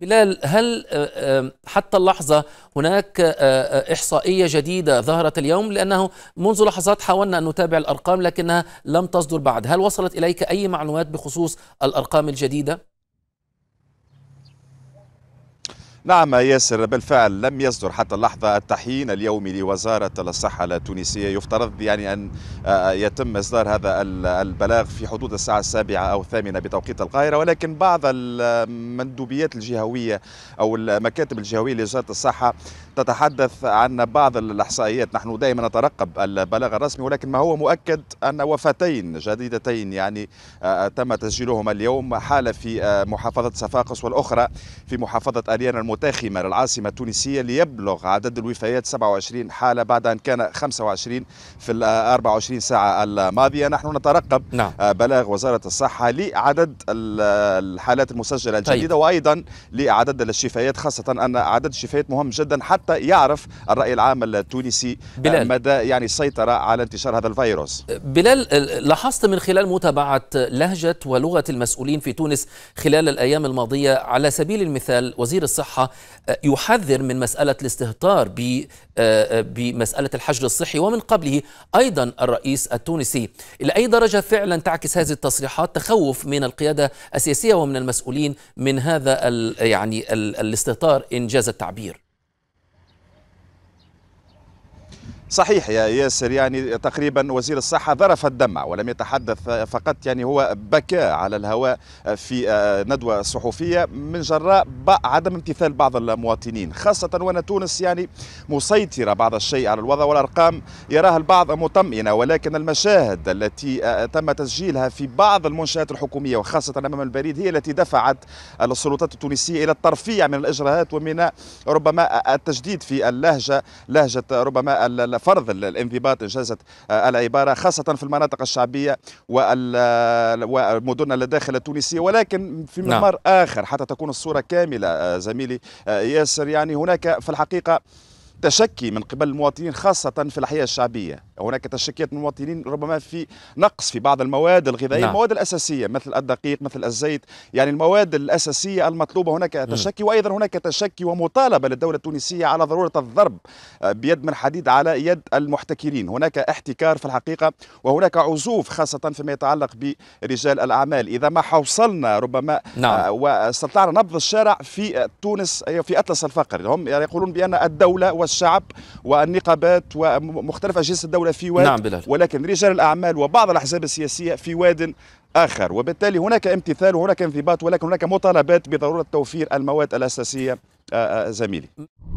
بلال هل آه، آه، حتى اللحظة هناك آه، إحصائية جديدة ظهرت اليوم لأنه منذ لحظات حاولنا أن نتابع الأرقام لكنها لم تصدر بعد هل وصلت إليك أي معلومات بخصوص الأرقام الجديدة؟ نعم ياسر بالفعل لم يصدر حتى اللحظة التحيين اليومي لوزارة الصحة التونسية يفترض يعني أن آه، آه، يتم إصدار هذا البلاغ في حدود الساعة السابعة أو الثامنة بتوقيت القاهرة ولكن بعض المندوبيات الجهوية أو المكاتب الجهوية لوزارة الصحة تتحدث عن بعض الإحصائيات نحن دائما نترقب البلاغ الرسمي ولكن ما هو مؤكد أن وفتين جديدتين يعني آه، تم تسجيلهما اليوم حالة في محافظة صفاقس والأخرى في محافظة أريان المتحدة متاخمة للعاصمة التونسية ليبلغ عدد الوفيات 27 حالة بعد أن كان 25 في ال 24 ساعة الماضية نحن نترقب نعم. آه، بلاغ وزارة الصحة لعدد الحالات المسجلة طيب. الجديدة طيب. وأيضا لعدد الشفايات خاصة أن عدد الشفايات مهم جدا حتى يعرف الرأي العام التونسي آه، بلال. مدى يعني السيطرة على انتشار هذا الفيروس آه، بلال لاحظت من خلال متابعة لهجة ولغة المسؤولين في تونس خلال الأيام الماضية على سبيل المثال وزير الصحة آه، يحذر من مسألة الاستهتار آه، آه، بمسألة الحجر الصحي ومن قبله أيضا الرئيس التونسي إلى أي درجة فعلا تعكس هذه التصريحات تخوف من القيادة السياسية ومن المسؤولين من هذا يعني ال الاستهتار إنجاز التعبير صحيح يا ياسر يعني تقريبا وزير الصحه ذرف الدمع ولم يتحدث فقط يعني هو بكى على الهواء في آه، ندوه صحفيه من جراء عدم امتثال بعض المواطنين خاصه وان تونس يعني مسيطره بعض الشيء على الوضع والارقام يراها البعض مطمئنه ولكن المشاهد التي آه، تم تسجيلها في بعض المنشات الحكوميه وخاصه امام البريد هي التي دفعت السلطات التونسيه الى الترفيع من الاجراءات ومن ربما التجديد في اللهجه لهجه ربما فرض الانضباط انجازت آه، العباره خاصه في المناطق الشعبيه والمدن الداخل التونسيه ولكن في نعم. اخر حتى تكون الصوره كامله آه، زميلي آه، ياسر يعني هناك في الحقيقه تشكي من قبل المواطنين خاصه في الحياه الشعبيه هناك تشكيات من المواطنين ربما في نقص في بعض المواد الغذائيه نعم. المواد الاساسيه مثل الدقيق مثل الزيت يعني المواد الاساسيه المطلوبه هناك تشكي م. وايضا هناك تشكي ومطالبه للدوله التونسيه على ضروره الضرب آه، بيد من حديد على يد المحتكرين هناك احتكار في الحقيقه وهناك عزوف خاصه فيما يتعلق برجال الاعمال اذا ما حوصلنا ربما نعم. آه، واستطعنا نبض الشارع في تونس أيوة، في اطلس الفقر هم يعني يقولون بان الدوله والشعب والنقابات ومختلف اجهزه الدوله الدولة في واد نعم بلال. ولكن رجال الأعمال وبعض الأحزاب السياسية في واد آخر وبالتالي هناك امتثال وهناك انضباط ولكن هناك مطالبات بضرورة توفير المواد الأساسية آه، آه، زميلي